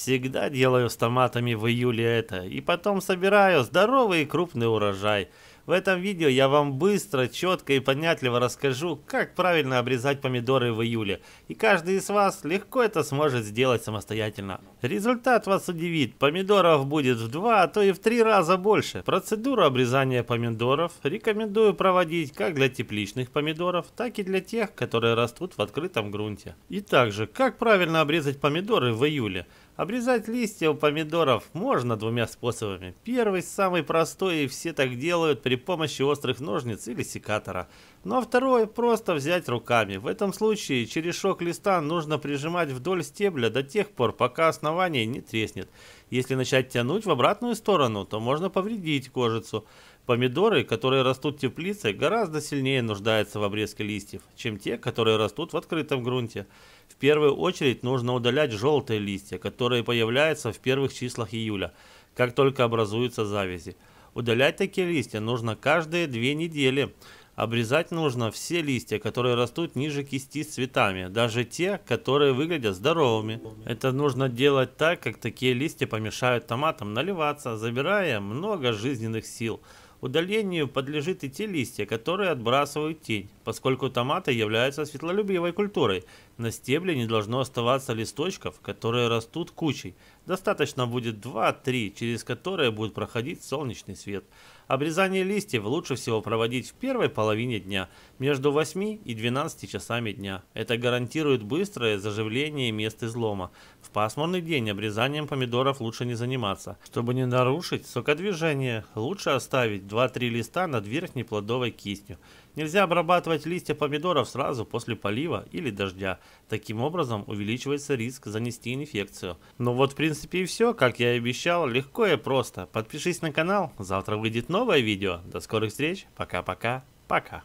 Всегда делаю с томатами в июле это. И потом собираю здоровый и крупный урожай. В этом видео я вам быстро, четко и понятливо расскажу, как правильно обрезать помидоры в июле. И каждый из вас легко это сможет сделать самостоятельно. Результат вас удивит. Помидоров будет в два, а то и в три раза больше. Процедуру обрезания помидоров рекомендую проводить как для тепличных помидоров, так и для тех, которые растут в открытом грунте. И также, как правильно обрезать помидоры в июле. Обрезать листья у помидоров можно двумя способами. Первый, самый простой, и все так делают при помощи острых ножниц или секатора. Ну а второй, просто взять руками. В этом случае черешок листа нужно прижимать вдоль стебля до тех пор, пока основание не треснет. Если начать тянуть в обратную сторону, то можно повредить кожицу. Помидоры, которые растут в теплице, гораздо сильнее нуждаются в обрезке листьев, чем те, которые растут в открытом грунте. В первую очередь нужно удалять желтые листья, которые появляются в первых числах июля, как только образуются завязи. Удалять такие листья нужно каждые две недели. Обрезать нужно все листья, которые растут ниже кисти с цветами, даже те, которые выглядят здоровыми. Это нужно делать так, как такие листья помешают томатам наливаться, забирая много жизненных сил. Удалению подлежит и те листья, которые отбрасывают тень, поскольку томаты являются светлолюбивой культурой. На стебле не должно оставаться листочков, которые растут кучей, Достаточно будет 2-3, через которые будет проходить солнечный свет. Обрезание листьев лучше всего проводить в первой половине дня, между 8 и 12 часами дня. Это гарантирует быстрое заживление мест излома. В пасмурный день обрезанием помидоров лучше не заниматься. Чтобы не нарушить сокодвижение, лучше оставить 2-3 листа над верхней плодовой кистью. Нельзя обрабатывать листья помидоров сразу после полива или дождя. Таким образом увеличивается риск занести инфекцию. Но вот принцип принципе и все, как я и обещал, легко и просто. Подпишись на канал, завтра выйдет новое видео. До скорых встреч, пока-пока, пока. -пока, пока.